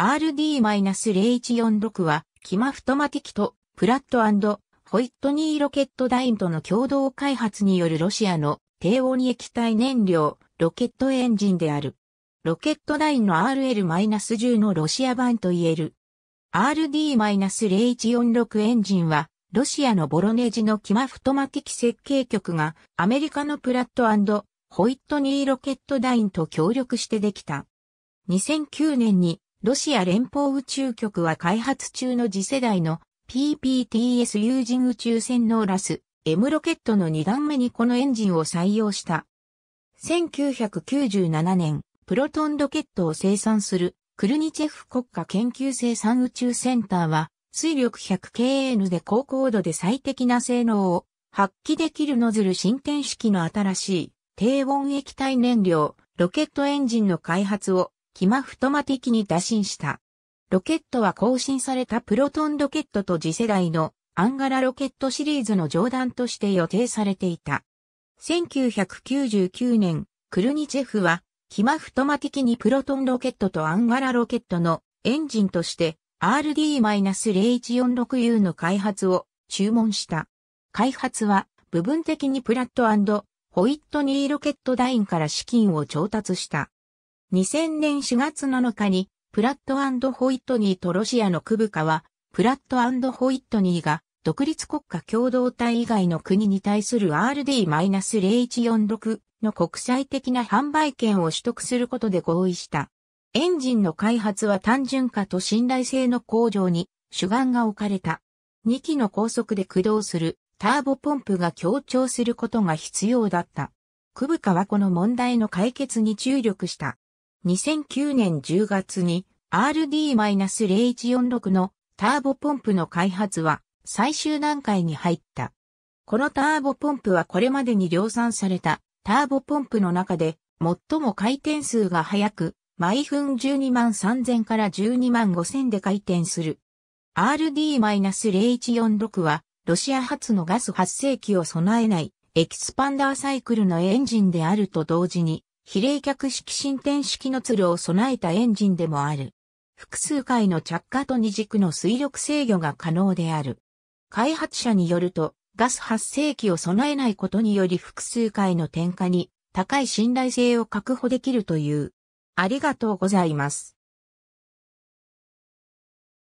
RD-0146 は、キマフトマティキと、プラットホイットニーロケットダインとの共同開発によるロシアの低温液体燃料、ロケットエンジンである。ロケットダインの RL-10 のロシア版と言える。RD-0146 エンジンは、ロシアのボロネジのキマフトマティキ設計局が、アメリカのプラットホイットニーロケットダインと協力してできた。2009年にロシア連邦宇宙局は開発中の次世代の PPTS 有人宇宙船のラス、M ロケットの2段目にこのエンジンを採用した。1997年、プロトンロケットを生産するクルニチェフ国家研究生産宇宙センターは、水力 100kN で高高度で最適な性能を発揮できるノズル進展式の新しい低温液体燃料ロケットエンジンの開発をヒマフトマ的に打診した。ロケットは更新されたプロトンロケットと次世代のアンガラロケットシリーズの上段として予定されていた。1999年、クルニチェフは、ヒマフトマ的にプロトンロケットとアンガラロケットのエンジンとして RD-0146U の開発を注文した。開発は部分的にプラットホイットニーロケットダインから資金を調達した。2000年4月7日に、プラットホイットニーとロシアのクブカは、プラットホイットニーが、独立国家共同体以外の国に対する RD-0146 の国際的な販売権を取得することで合意した。エンジンの開発は単純化と信頼性の向上に主眼が置かれた。2機の高速で駆動するターボポンプが強調することが必要だった。クブカはこの問題の解決に注力した。2009年10月に RD-0146 のターボポンプの開発は最終段階に入った。このターボポンプはこれまでに量産されたターボポンプの中で最も回転数が速く、毎分12万3000から12万5000で回転する。RD-0146 はロシア発のガス発生器を備えないエキスパンダーサイクルのエンジンであると同時に比例脚式進展式のツルを備えたエンジンでもある。複数回の着火と二軸の水力制御が可能である。開発者によると、ガス発生器を備えないことにより複数回の点火に高い信頼性を確保できるという。ありがとうございます。